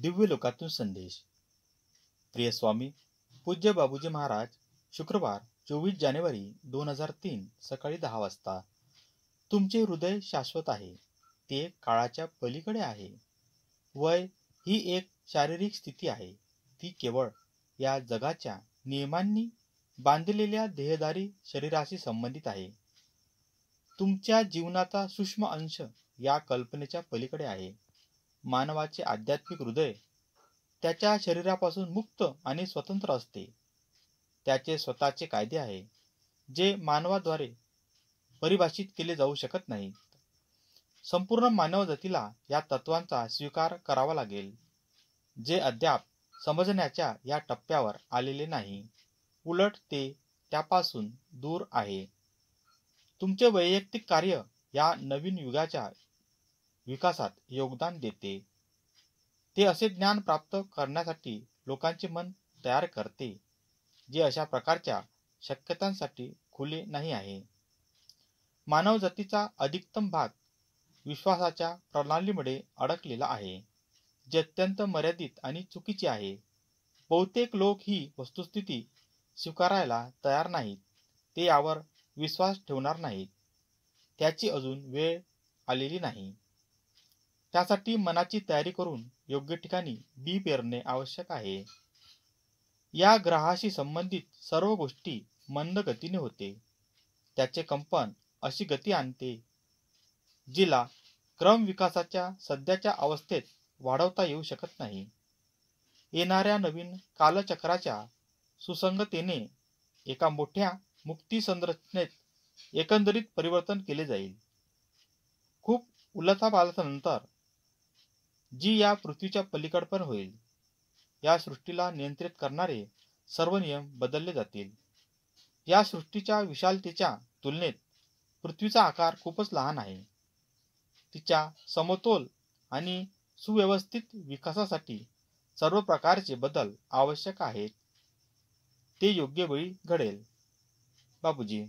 दिव्य लोकातून संदेश प्रिय स्वामी पूज्य बाबूजी महाराज शुक्रवार चोवीस जानेवारी दोन हजार तीन सकाळी दहा वाजता तुमचे हृदय शाश्वत आहे ते काळाच्या पलीकडे आहे वय ही एक शारीरिक स्थिती आहे ती केवळ या जगाच्या नियमांनी बांधलेल्या देहदारी शरीराशी संबंधित आहे तुमच्या जीवनाचा सूक्ष्म अंश या कल्पनेच्या पलीकडे आहे मानवाचे आध्यात्मिक हृदय त्याच्या शरीरापासून मुक्त आणि स्वतंत्र असते त्याचे स्वतःचे कायदे आहे जे मानवाद्वारे परिभाषित केले जाऊ शकत नाही संपूर्ण मानवजातीला या तत्वांचा स्वीकार करावा लागेल जे अद्याप समजण्याच्या या टप्प्यावर आलेले नाही उलट ते त्यापासून दूर आहे तुमचे वैयक्तिक कार्य या नवीन युगाच्या विकासात योगदान देते ते असे ज्ञान प्राप्त करण्यासाठी लोकांचे मन तयार करते जे अशा प्रकारच्या शक्यतांसाठी खुले नाही आहे मानवजातीचा अधिकतम भाग विश्वासाच्या प्रणालीमुळे अडकलेला आहे जे अत्यंत मर्यादित आणि चुकीचे आहे बहुतेक लोक ही वस्तुस्थिती स्वीकारायला तयार नाहीत ते यावर विश्वास ठेवणार नाहीत त्याची अजून वेळ आलेली नाही त्यासाठी मनाची तयारी करून योग्य ठिकाणी बी पेरणे आवश्यक आहे या ग्रहाशी संबंधित सर्व गोष्टी मंद गतीने होते त्याचे कंपन अशी गती आणते जिला क्रम विकासाच्या सध्याच्या अवस्थेत वाढवता येऊ शकत नाही येणाऱ्या नवीन कालचक्राच्या सुसंगतेने एका मोठ्या मुक्ती संरचनेत एकंदरीत परिवर्तन केले जाईल खूप उलथापालथानंतर जी या पृथ्वीच्या पलीकड पण होईल या सृष्टीला नियंत्रित करणारे सर्व नियम बदलले जातील या सृष्टीच्या विशालतेच्या तुलनेत पृथ्वीचा आकार खूपच लहान आहे तिच्या समतोल आणि सुव्यवस्थित विकासासाठी सर्व प्रकारचे बदल आवश्यक आहेत ते योग्य वेळी घडेल बाबूजी